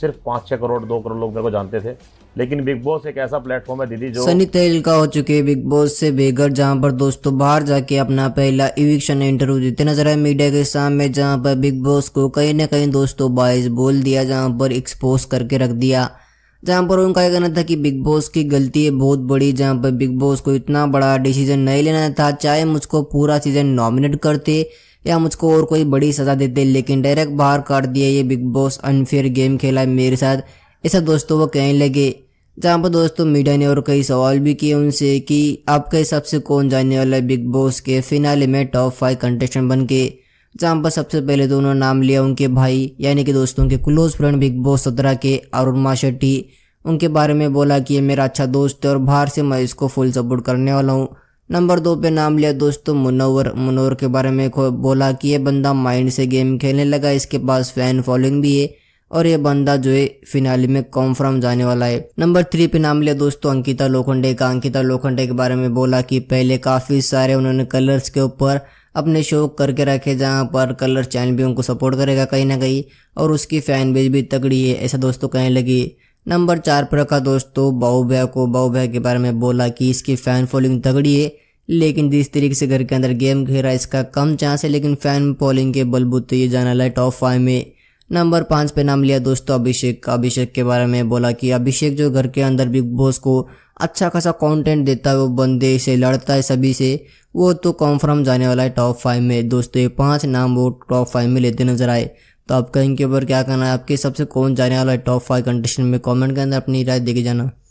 सिर्फ पाँच छः करोड़ दो करोड़ लोग मेरे को जानते थे लेकिन बिग बॉस एक ऐसा प्लेटफॉर्म है दीदी जो सनी तेल का हो चुके बिग बॉस से बेघर जहां पर दोस्तों बाहर जाके अपना पहला इविक्शन इंटरव्यू देते नजर आए मीडिया के सामने जहां पर बिग बॉस को कहीं ना कहीं दोस्तों बाइस बोल दिया जहां पर एक्सपोज करके रख दिया जहाँ पर उनका यह कहना था कि बिग बॉस की गलती है बहुत बड़ी जहाँ पर बिग बॉस को इतना बड़ा डिसीजन नहीं लेना था चाहे मुझको पूरा सीजन नॉमिनेट करते या मुझको और कोई बड़ी सज़ा देते लेकिन डायरेक्ट बाहर काट दिया ये बिग बॉस अनफेयर गेम खेला है मेरे साथ ऐसा दोस्तों वो कहने लगे जहाँ पर दोस्तों मीडिया ने और कई सवाल भी किए उनसे कि आपके हिसाब से कौन जाने वाला है बिग बॉस के फिनाले में टॉप फाइव कंटेस्टेंट बन के जहां पर सबसे पहले दोनों तो नाम लिया उनके भाई यानी कि दोस्तों के क्लोज फ्रेंड बिग बॉस सत्रह के अरुणमा शेट्टी उनके बारे में बोला कि ये मेरा अच्छा दोस्त है और बाहर से मैं इसको फुल सपोर्ट करने वाला हूँ नंबर दो पे नाम लिया दोस्तों मुनोवर मुनोवर के बारे में बोला कि ये बंदा माइंड से गेम खेलने लगा इसके पास फैन फॉलोइंग भी है और ये बंदा जो है फिनाली में कॉन्फर्म जाने वाला है नंबर थ्री पे नाम लिया दोस्तों अंकिता लोखंडे का अंकिता लोखंडे के बारे में बोला कि पहले काफ़ी सारे उन्होंने कलर्स के ऊपर अपने शो करके रखे जहाँ पर कलर चैनल भी उनको सपोर्ट करेगा कहीं ना कहीं और उसकी फैन बेज भी तगड़ी है ऐसा दोस्तों कहने लगी नंबर चार पर रखा दोस्तों बाऊ भैया को बाऊ भैया के बारे में बोला कि इसकी फैन फॉलोइंग तगड़ी है लेकिन जिस तरीके से घर के अंदर गेम खेल रहा है इसका कम चांस है लेकिन फैन फॉलोइंग के बलबूते ये जाना लाइट ऑफ फाइव में नंबर पाँच पे नाम लिया दोस्तों अभिषेक का अभिषेक के बारे में बोला कि अभिषेक जो घर के अंदर बिग बॉस को अच्छा खासा कंटेंट देता है वो बंदे से लड़ता है सभी से वो तो कॉन्फर्म जाने वाला है टॉप फाइव में दोस्तों ये पांच नाम वो टॉप फाइव में लेते नजर आए तो आप कहीं के ऊपर क्या करना है आपके सबसे कौन जाने वाला है टॉप फाइव कंडीशन में कॉमेंट के अंदर अपनी राय देखे जाना